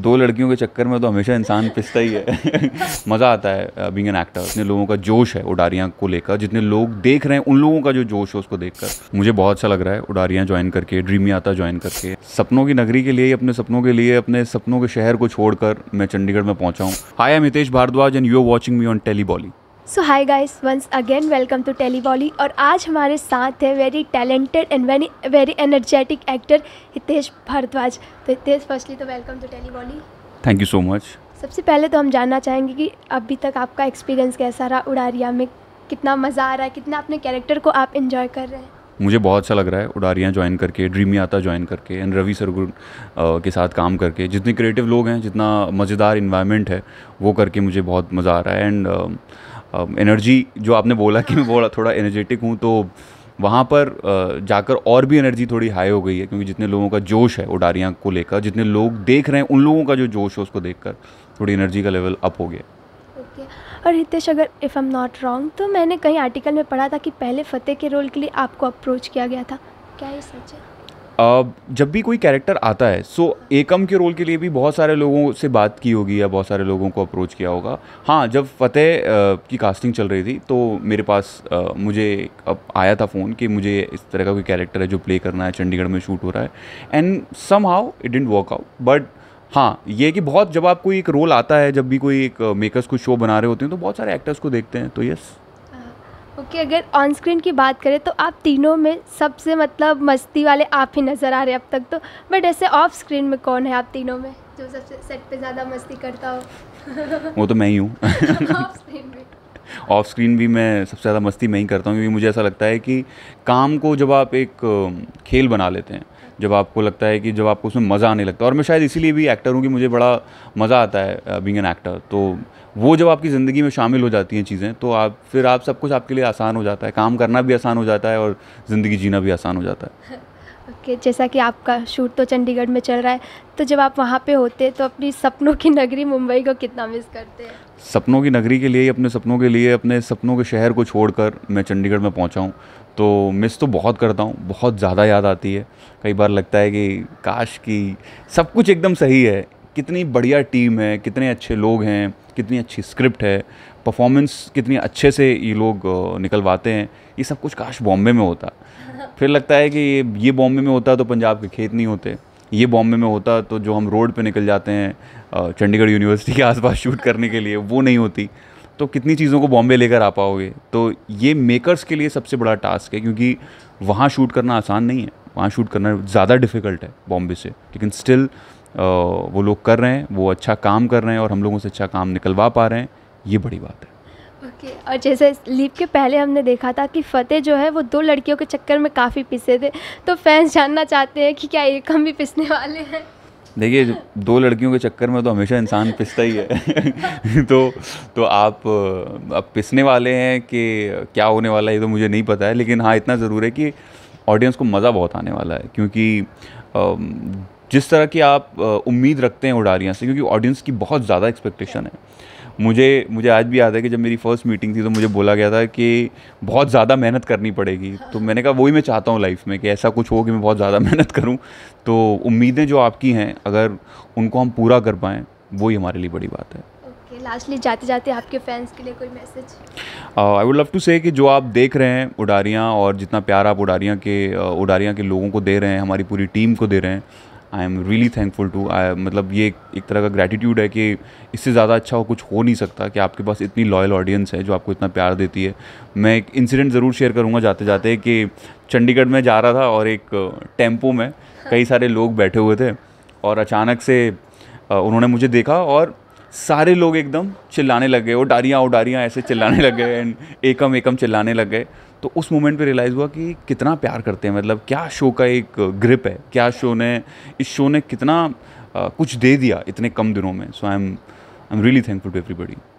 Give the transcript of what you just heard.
दो लड़कियों के चक्कर में तो हमेशा इंसान पिसता ही है मज़ा आता है बींग एन एक्टर इतने लोगों का जोश है उडारियाँ को लेकर जितने लोग देख रहे हैं उन लोगों का जो जोश है उसको देखकर मुझे बहुत अच्छा लग रहा है उडारियाँ ज्वाइन करके ड्रीम आता ज्वाइन करके सपनों की नगरी के लिए अपने सपनों के लिए अपने सपनों के शहर को छोड़कर मैं चंडीगढ़ में पहुँचाऊँ hi am Hitesh Bhardwaj and you are watching me on telly bolly so hi guys once again welcome to Tellywally और आज हमारे साथ है very talented and very very energetic actor Hitesh Bhardwaj तो हितेश फर्स्टली तो welcome to Tellywally thank you so much सबसे पहले तो हम जानना चाहेंगे कि अभी तक आपका एक्सपीरियंस कैसा रहा उड़ारिया में कितना मज़ा आ रहा है कितना अपने कैरेक्टर को आप इन्जॉय कर रहे हैं मुझे बहुत अच्छा लग रहा है उडारियाँ ज्वाइन करके ड्रीमी आता ज्वाइन करके एंड रवि सरगुन के साथ काम करके जितने क्रिएटिव लोग हैं जितना मज़ेदार इन्वायरमेंट है वो करके मुझे बहुत मज़ा आ रहा है एंड एनर्जी जो आपने बोला कि मैं बोला थोड़ा एनर्जेटिक हूँ तो वहाँ पर जाकर और भी एनर्जी थोड़ी हाई हो गई है क्योंकि जितने लोगों का जोश है उडारियाँ को लेकर जितने लोग देख रहे हैं उन लोगों का जो जोश है उसको देख थोड़ी एनर्जी का लेवल अप हो गया और हितेश अगर इफ़ एम नॉट रॉन्ग तो मैंने कहीं आर्टिकल में पढ़ा था कि पहले फतेह के रोल के लिए आपको अप्रोच किया गया था क्या ये सच है जब भी कोई कैरेक्टर आता है सो एकम के रोल के लिए भी बहुत सारे लोगों से बात की होगी या बहुत सारे लोगों को अप्रोच किया होगा हाँ जब फतेह की कास्टिंग चल रही थी तो मेरे पास मुझे अब आया था फ़ोन कि मुझे इस तरह का कोई कैरेक्टर है जो प्ले करना है चंडीगढ़ में शूट हो रहा है and somehow it didn't work out but हाँ ये कि बहुत जब आपको एक रोल आता है जब भी कोई एक मेकर्स को शो बना रहे होते हैं तो बहुत सारे एक्टर्स को देखते हैं तो यस ओके okay, अगर ऑन स्क्रीन की बात करें तो आप तीनों में सबसे मतलब मस्ती वाले आप ही नज़र आ रहे अब तक तो बट ऐसे ऑफ स्क्रीन में कौन है आप तीनों में जो सबसे सेट पे ज़्यादा मस्ती करता हो वो तो मैं ही हूँ ऑफ स्क्रीन ऑफ स्क्रीन भी मैं सबसे ज़्यादा मस्ती मैं ही करता हूँ क्योंकि मुझे ऐसा लगता है कि काम को जब आप एक खेल बना लेते हैं जब आपको लगता है कि जब आपको उसमें मज़ा आने लगता है और मैं शायद इसीलिए भी एक्टर हूँ कि मुझे बड़ा मज़ा आता है बींग एन एक्टर तो वो जब आपकी ज़िंदगी में शामिल हो जाती हैं चीज़ें तो आप फिर आप सब कुछ आपके लिए आसान हो जाता है काम करना भी आसान हो जाता है और ज़िंदगी जीना भी आसान हो जाता है ओके okay, जैसा कि आपका शूट तो चंडीगढ़ में चल रहा है तो जब आप वहाँ पे होते तो अपनी सपनों की नगरी मुंबई को कितना मिस करते हैं सपनों की नगरी के लिए अपने सपनों के लिए अपने सपनों के शहर को छोड़कर मैं चंडीगढ़ में पहुँचा हूँ तो मिस तो बहुत करता हूँ बहुत ज़्यादा याद आती है कई बार लगता है कि काश की सब कुछ एकदम सही है कितनी बढ़िया टीम है कितने अच्छे लोग हैं कितनी अच्छी स्क्रिप्ट है परफॉर्मेंस कितनी अच्छे से ये लोग निकलवाते हैं ये सब कुछ काश बॉम्बे में होता फिर लगता है कि ये बॉम्बे में होता तो पंजाब के खेत नहीं होते ये बॉम्बे में होता तो जो हम रोड पे निकल जाते हैं चंडीगढ़ यूनिवर्सिटी के आसपास शूट करने के लिए वो नहीं होती तो कितनी चीज़ों को बॉम्बे लेकर आ पाओगे तो ये मेकर्स के लिए सबसे बड़ा टास्क है क्योंकि वहाँ शूट करना आसान नहीं है वहाँ शूट करना ज़्यादा डिफ़िकल्ट है बॉम्बे से लेकिन स्टिल वो लोग कर रहे हैं वो अच्छा काम कर रहे हैं और हम लोगों से अच्छा काम निकलवा पा रहे हैं ये बड़ी बात है ओके okay. और जैसे लीप के पहले हमने देखा था कि फतेह जो है वो दो लड़कियों के चक्कर में काफ़ी पिसे थे तो फैंस जानना चाहते हैं कि क्या एक हम भी पिसने वाले हैं देखिए दो लड़कियों के चक्कर में तो हमेशा इंसान पिसता ही है तो तो आप अब पिसने वाले हैं कि क्या होने वाला है ये तो मुझे नहीं पता है लेकिन हाँ इतना ज़रूर है कि ऑडियंस को मज़ा बहुत आने वाला है क्योंकि जिस तरह की आप उम्मीद रखते हैं उडारियाँ से क्योंकि ऑडियंस की बहुत ज़्यादा एक्सपेक्टेशन है मुझे मुझे आज भी याद है कि जब मेरी फर्स्ट मीटिंग थी तो मुझे बोला गया था कि बहुत ज़्यादा मेहनत करनी पड़ेगी तो मैंने कहा वही मैं चाहता हूँ लाइफ में कि ऐसा कुछ हो कि मैं बहुत ज़्यादा मेहनत करूँ तो उम्मीदें जो आपकी हैं अगर उनको हम पूरा कर पाएँ वही हमारे लिए बड़ी बात है लास्टली जाते जाते आपके फैंस के लिए कोई message I would love to say कि जो आप देख रहे हैं उडारियाँ और जितना प्यार आप उडारियाँ के उडारियाँ के लोगों को दे रहे हैं हमारी पूरी टीम को दे रहे हैं I am really thankful to I मतलब ये एक तरह का ग्रेटिट्यूड है कि इससे ज़्यादा अच्छा हो कुछ हो नहीं सकता कि आपके पास इतनी लॉयल ऑडियंस है जो आपको इतना प्यार देती है मैं एक इंसिडेंट ज़रूर शेयर करूँगा जाते जाते कि चंडीगढ़ में जा रहा था और एक टेम्पो uh, में कई सारे लोग बैठे हुए थे और अचानक से uh, उन्होंने मुझे देखा और सारे लोग एकदम चिल्लाने लग गए वो डारियाँ ओ डारियाँ ऐसे चिल्लाने लग गए एंड एकम एकम चिल्लाने लग गए तो उस मोमेंट पे रियलाइज़ हुआ कि कितना प्यार करते हैं मतलब क्या शो का एक ग्रिप है क्या शो ने इस शो ने कितना आ, कुछ दे दिया इतने कम दिनों में so I am I am really thankful to everybody